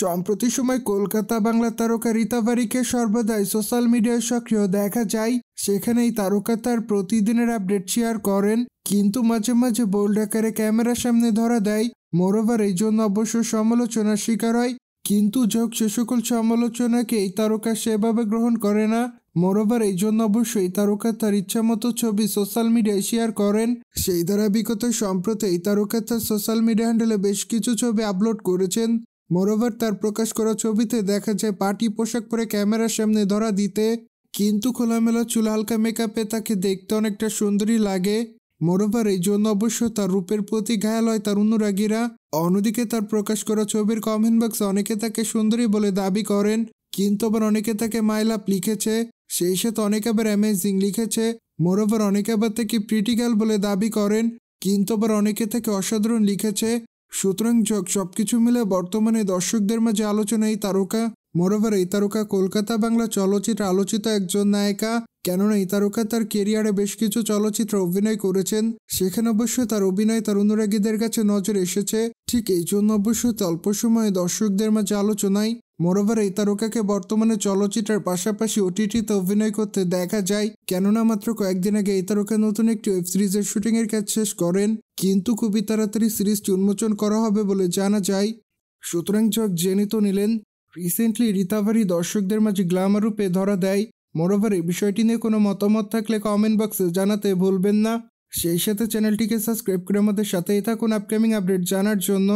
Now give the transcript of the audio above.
সম্প্রতি সময় কলকাতা বাংলা তারকা রীতা বারিকে সর্বদাই সোশ্যাল মিডিয়ায় সক্রিয় দেখা যায় সেখানেই তারকা তার প্রতিদিনের আপডেট শেয়ার করেন কিন্তু মাঝে মাঝে বোল্ড আকারে ক্যামেরার সামনে ধরা দেয় মোরোভার এই জন্য অবশ্য সমালোচনার শিকার হয় কিন্তু যোগ সে সকল সমালোচনাকে এই তারকা সেভাবে গ্রহণ করে না মোরোভার এই জন্য অবশ্যই তারকা তার ইচ্ছামতো ছবি সোশ্যাল মিডিয়ায় শেয়ার করেন সেই বিগত সম্প্রতি এই তারকা তার সোশ্যাল মিডিয়া হ্যান্ডেলে বেশ কিছু ছবি আপলোড করেছেন মোরোভার তার প্রকাশ করা ছবিতে দেখা যায় পার্টি পোশাক পরে ক্যামেরার সামনে ধরা দিতে কিন্তু খোলামেলা চুল হালকা মেকআপে তাকে দেখতে অনেকটা সুন্দরী লাগে মোরোভার এই জন্য অবশ্য তার রূপের প্রতি ঘায়াল হয় তার অনুরাগীরা অন্যদিকে তার প্রকাশ করা ছবির কমেন্ট বক্সে অনেকে তাকে সুন্দরী বলে দাবি করেন কিন্তু আবার অনেকে তাকে মাইলাপ লিখেছে সেই সাথে অনেকে আবার অ্যামেজিং লিখেছে মোরোভার অনেকে আবার তাকে প্রিটিক্যাল বলে দাবি করেন কিন্তু আবার অনেকে তাকে অসাধারণ লিখেছে সুতরাং সব কিছু মিলে বর্তমানে দর্শকদের মাঝে আলোচনা এই তারকা মরোভার এই তারকা কলকাতা বাংলা চলচ্চিত্রে আলোচিত একজন নায়িকা কেননা এই তারকা তার কেরিয়ারে বেশ কিছু চলচ্চিত্রে অভিনয় করেছেন সেখানে অবশ্য তার অভিনয় তার অনুরাগীদের কাছে নজর এসেছে ঠিক এই জন্য অবশ্য অল্প সময়ে দর্শকদের মাঝে আলোচনায় মোরোভার এই তারকাকে বর্তমানে চলচ্চিত্রের পাশাপাশি ওটিটিতে অভিনয় করতে দেখা যায় কেননা মাত্র কয়েকদিন আগে এই তারকা নতুন একটি ওয়েব সিরিজের শুটিংয়ের কাজ শেষ করেন কিন্তু খুবই তাড়াতাড়ি সিরিজটি উন্মোচন করা হবে বলে জানা যায় সুতরাং চক জেনে তো নিলেন রিসেন্টলি রিতাভারি দর্শকদের মাঝে গ্লামার রূপে ধরা দেয় মোরোভার এই বিষয়টি নিয়ে কোনো মতামত থাকলে কমেন্ট বক্সে জানাতে ভুলবেন না সেই সাথে চ্যানেলটিকে সাবস্ক্রাইব করে আমাদের সাথেই থাকুন আপকামিং আপডেট জানার জন্য